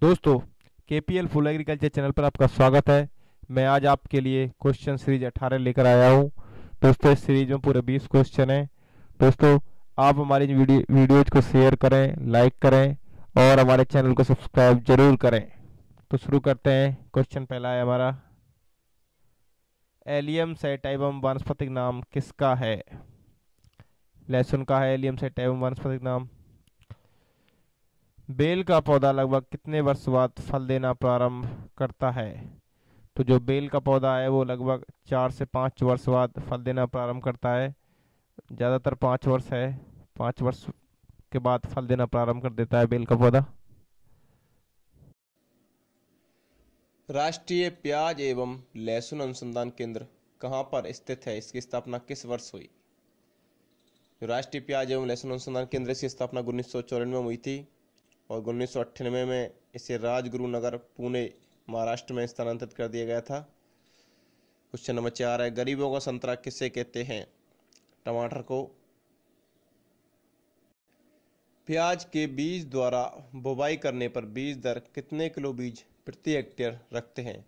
दोस्तों के P L full agriculture channel पर आपका स्वागत है मैं आज आपके लिए क्वेश्चन सीरीज 18 लेकर आया हूँ दोस्तों इस सीरीज में पूरे 20 क्वेश्चन हैं दोस्तों आप हमारी वीडियोज को शेयर करें लाइक करें और हमारे चैनल को सब्सक्राइब जरूर करें तो शुरू करते हैं क्वेश्चन पहला है हमारा एलियम सेटाइबम वनस्पतिक नाम किसका है लहसुन का है एलियम सेटाइबम वनस्पतिक नाम बेल का पौधा लगभग कितने वर्ष बाद फल देना प्रारंभ करता है तो जो बेल का पौधा है वो लगभग चार से पाँच वर्ष बाद फल देना प्रारंभ करता है ज़्यादातर पाँच वर्ष है पाँच वर्ष के बाद फल देना प्रारंभ कर देता है बेल का पौधा राष्ट्रीय प्याज एवं लहसुन अनुसंधान केंद्र कहाँ पर स्थित है इसकी स्थापना किस वर्ष हुई राष्ट्रीय प्याज एवं लहसुन अनुसंधान केंद्र की स्थापना उन्नीस में हुई थी और उन्नीस में इसे राजगुरु नगर पुणे महाराष्ट्र में स्थानांतरित कर दिया गया था क्वेश्चन नंबर चार है गरीबों का संतरा किसे कहते हैं टमाटर को प्याज के बीज द्वारा बुवाई करने पर बीज दर कितने किलो बीज प्रति हेक्टेयर रखते हैं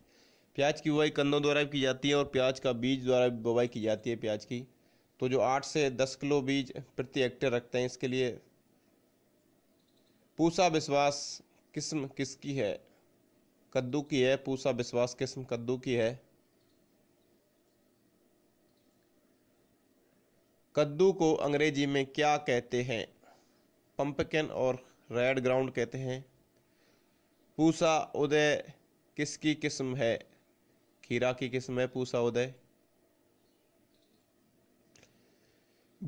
प्याज की बुवाई कंदों द्वारा की जाती है और प्याज का बीज द्वारा बुवाई की जाती है प्याज की तो जो आठ से दस किलो बीज प्रति हेक्टेयर रखते हैं इसके लिए पूसा विश्वास किस्म किसकी है कद्दू की है पूसा विश्वास किस्म कद्दू की है कद्दू को अंग्रेजी में क्या कहते हैं पंपकिन और रेड ग्राउंड कहते हैं पूसा उदय किसकी किस्म है खीरा की किस्म है पूसा उदय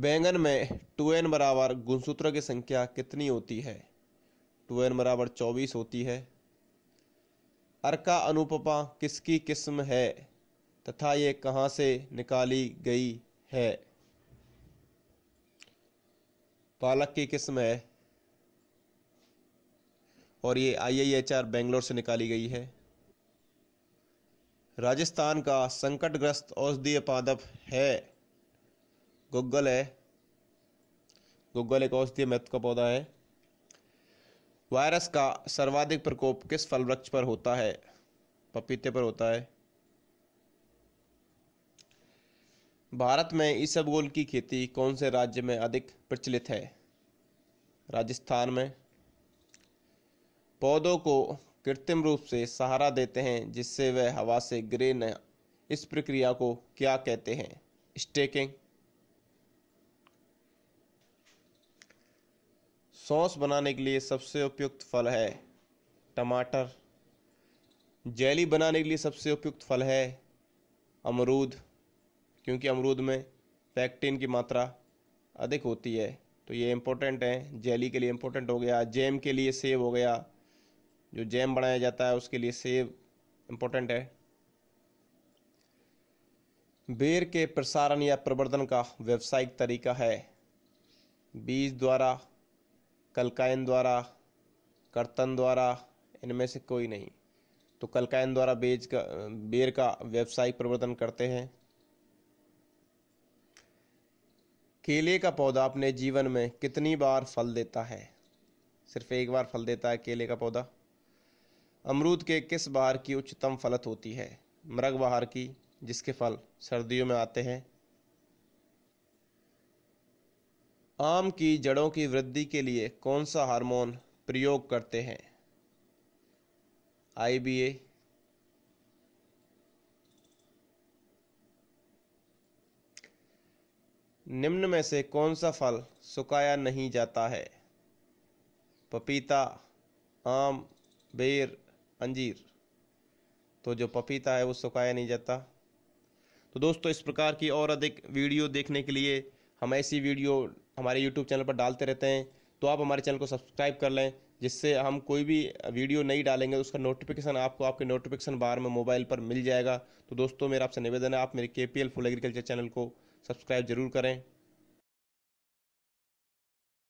बैंगन में टू एन बराबर गुणसूत्र की संख्या कितनी होती है टू एन बराबर चौबीस होती है अर्का अनुपमा किसकी किस्म है तथा ये कहाँ से निकाली गई है पालक की किस्म है और ये आईआईएचआर बेंगलोर से निकाली गई है राजस्थान का संकटग्रस्त औषधीय पादप है गुग्गल है गुग्गल एक औषधीय महत्व का पौधा है वायरस का सर्वाधिक प्रकोप किस फल वृक्ष पर होता है पपीते पर होता है भारत में इसबगोल की खेती कौन से राज्य में अधिक प्रचलित है राजस्थान में पौधों को कृत्रिम रूप से सहारा देते हैं जिससे वह हवा से गिरे न इस प्रक्रिया को क्या कहते हैं स्टेकिंग सॉस बनाने के लिए सबसे उपयुक्त फल है टमाटर जेली बनाने के लिए सबसे उपयुक्त फल है अमरूद क्योंकि अमरूद में पैक्टिन की मात्रा अधिक होती है तो ये इम्पोर्टेंट है जेली के लिए इम्पोर्टेंट हो गया जैम के लिए सेब हो गया जो जैम बनाया जाता है उसके लिए सेब इम्पोर्टेंट है बेर के प्रसारण या प्रवर्धन का व्यावसायिक तरीका है बीज द्वारा कलकायन द्वारा कर्तन द्वारा इनमें से कोई नहीं तो कलकायन द्वारा बेज का बेर का व्यावसायिक प्रवर्तन करते हैं केले का पौधा अपने जीवन में कितनी बार फल देता है सिर्फ एक बार फल देता है केले का पौधा अमरूद के किस बहार की उच्चतम फलत होती है मृग बहार की जिसके फल सर्दियों में आते हैं आम की जड़ों की वृद्धि के लिए कौन सा हार्मोन प्रयोग करते हैं आई ए निम्न में से कौन सा फल सुखाया नहीं जाता है पपीता आम बेर अंजीर तो जो पपीता है वो सुखाया नहीं जाता तो दोस्तों इस प्रकार की और अधिक वीडियो देखने के लिए हम ऐसी वीडियो हमारे यूट्यूब चैनल पर डालते रहते हैं तो आप हमारे चैनल को सब्सक्राइब कर लें जिससे हम कोई भी वीडियो नहीं डालेंगे उसका नोटिफिकेशन आपको आपके नोटिफिकेशन बार में मोबाइल पर मिल जाएगा तो दोस्तों मेरा आपसे निवेदन है आप मेरे K P full agriculture channel को सब्सक्राइब जरूर करें